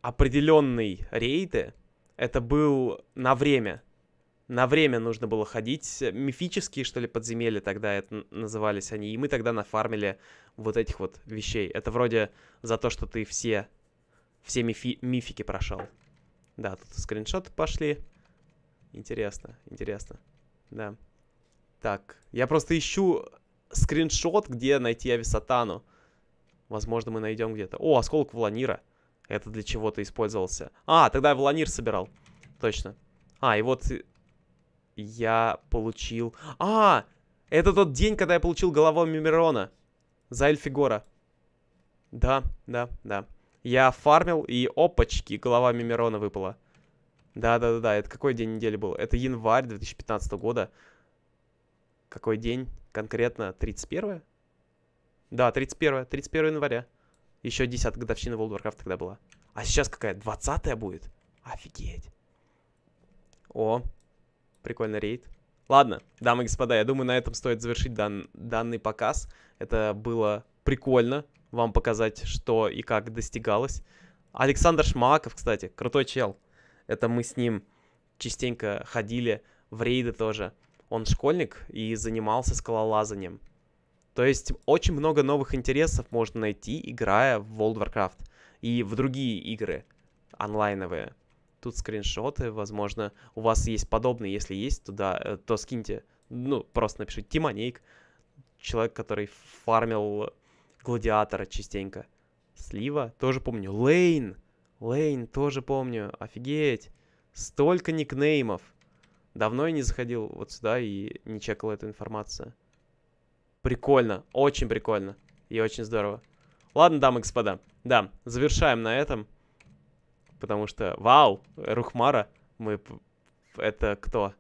определенный рейды. Это был на время на время нужно было ходить. Мифические, что ли, подземелья тогда это назывались они. И мы тогда нафармили вот этих вот вещей. Это вроде за то, что ты все, все мифи, мифики прошел. Да, тут скриншоты пошли. Интересно, интересно. Да. Так, я просто ищу скриншот, где найти Ависатану. Возможно, мы найдем где-то. О, осколок Вланира. Это для чего-то использовался. А, тогда я Вланир собирал. Точно. А, и вот э, я получил... А! Это тот день, когда я получил голову Мимирона. За Эльфигора. Да, да, да. Я фармил, и опачки, голова Мимирона выпала. Да-да-да, это какой день недели был? Это январь 2015 года. Какой день конкретно? 31 Да, 31 31 января. Еще 10 годовщина World Warcraft тогда была. А сейчас какая? 20 будет? Офигеть. О, Прикольный рейд. Ладно, дамы и господа, я думаю, на этом стоит завершить дан данный показ. Это было прикольно вам показать, что и как достигалось. Александр Шмаков, кстати, крутой чел. Это мы с ним частенько ходили в рейды тоже. Он школьник и занимался скалолазанием. То есть очень много новых интересов можно найти, играя в World of Warcraft и в другие игры онлайновые. Тут скриншоты, возможно, у вас есть подобные. Если есть, туда, э, то скиньте. Ну, просто напишите Тимонейк. Человек, который фармил Гладиатора частенько. Слива, тоже помню. Лейн. Лейн, тоже помню. Офигеть. Столько никнеймов. Давно я не заходил вот сюда и не чекал эту информацию. Прикольно, очень прикольно и очень здорово. Ладно, дамы и господа, да, завершаем на этом потому что, вау, Рухмара, мы... Это кто?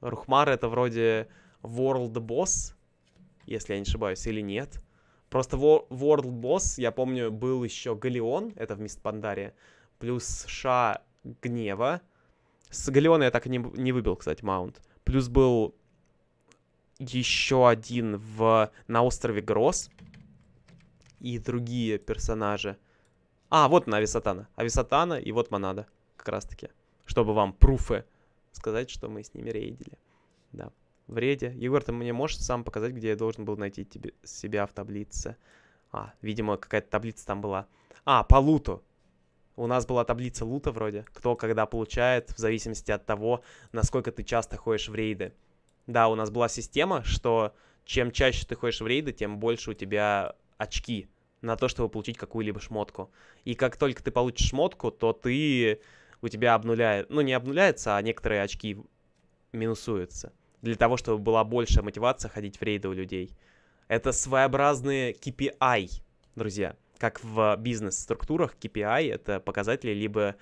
Рухмара это вроде World Boss, если я не ошибаюсь, или нет. Просто World Boss, я помню, был еще Галеон, это в вместо Пандария, плюс Ша Гнева. С Галеона я так и не, не выбил, кстати, маунт. Плюс был еще один в, на острове Гросс и другие персонажи. А, вот она, Ависатана. Ависатана и вот Монада, как раз таки. Чтобы вам пруфы сказать, что мы с ними рейдили. Да. В рейде. Егор, ты мне можешь сам показать, где я должен был найти тебе, себя в таблице? А, видимо, какая-то таблица там была. А, по луту. У нас была таблица лута вроде. Кто когда получает, в зависимости от того, насколько ты часто ходишь в рейды. Да, у нас была система, что чем чаще ты ходишь в рейды, тем больше у тебя очки на то, чтобы получить какую-либо шмотку. И как только ты получишь шмотку, то ты у тебя обнуляет, ну не обнуляется, а некоторые очки минусуются. Для того, чтобы была большая мотивация ходить в рейды у людей. Это своеобразные KPI, друзья. Как в бизнес-структурах KPI это показатели либо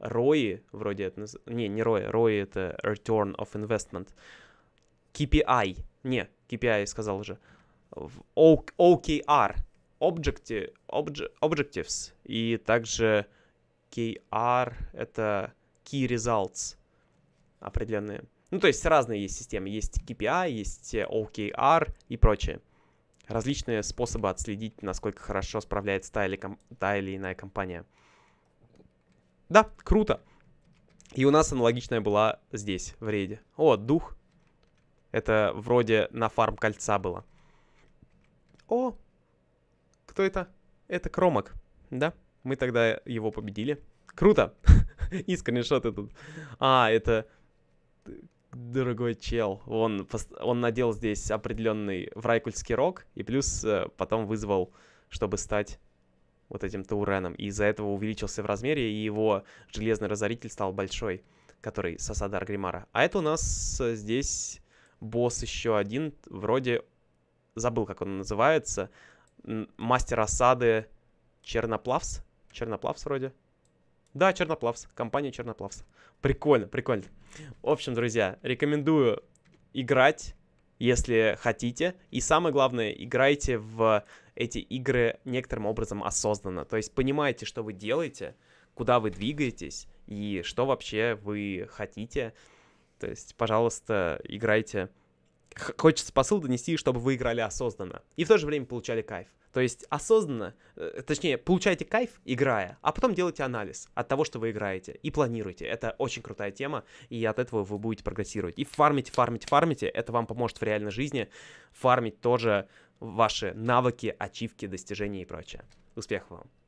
ROI, вроде это... Наз... Не, не ROI, ROI это Return of Investment. KPI, не, KPI я сказал уже. OKR, Objective, Objectives и также KR — это Key Results определенные. Ну, то есть разные есть системы. Есть KPI, есть э, OKR и прочее. Различные способы отследить, насколько хорошо справляется та или, ком- та или иная компания. Да, круто. И у нас аналогичная была здесь, в рейде. О, дух. Это вроде на фарм кольца было. О, кто это? Это Кромок, Да, мы тогда его победили. Круто! И скриншот этот. А, это дорогой чел. Он, он надел здесь определенный врайкульский рок, и плюс э, потом вызвал, чтобы стать вот этим Тауреном. И из-за этого увеличился в размере, и его железный разоритель стал большой, который с осада Аргримара. А это у нас э, здесь босс еще один, вроде... Забыл, как он называется, мастер осады Черноплавс. Черноплавс вроде. Да, Черноплавс. Компания Черноплавс. Прикольно, прикольно. В общем, друзья, рекомендую играть, если хотите. И самое главное, играйте в эти игры некоторым образом осознанно. То есть понимаете, что вы делаете, куда вы двигаетесь и что вообще вы хотите. То есть, пожалуйста, играйте хочется посыл донести, чтобы вы играли осознанно. И в то же время получали кайф. То есть осознанно, э, точнее, получаете кайф, играя, а потом делайте анализ от того, что вы играете, и планируете. Это очень крутая тема, и от этого вы будете прогрессировать. И фармите, фармите, фармите, это вам поможет в реальной жизни фармить тоже ваши навыки, ачивки, достижения и прочее. Успехов вам!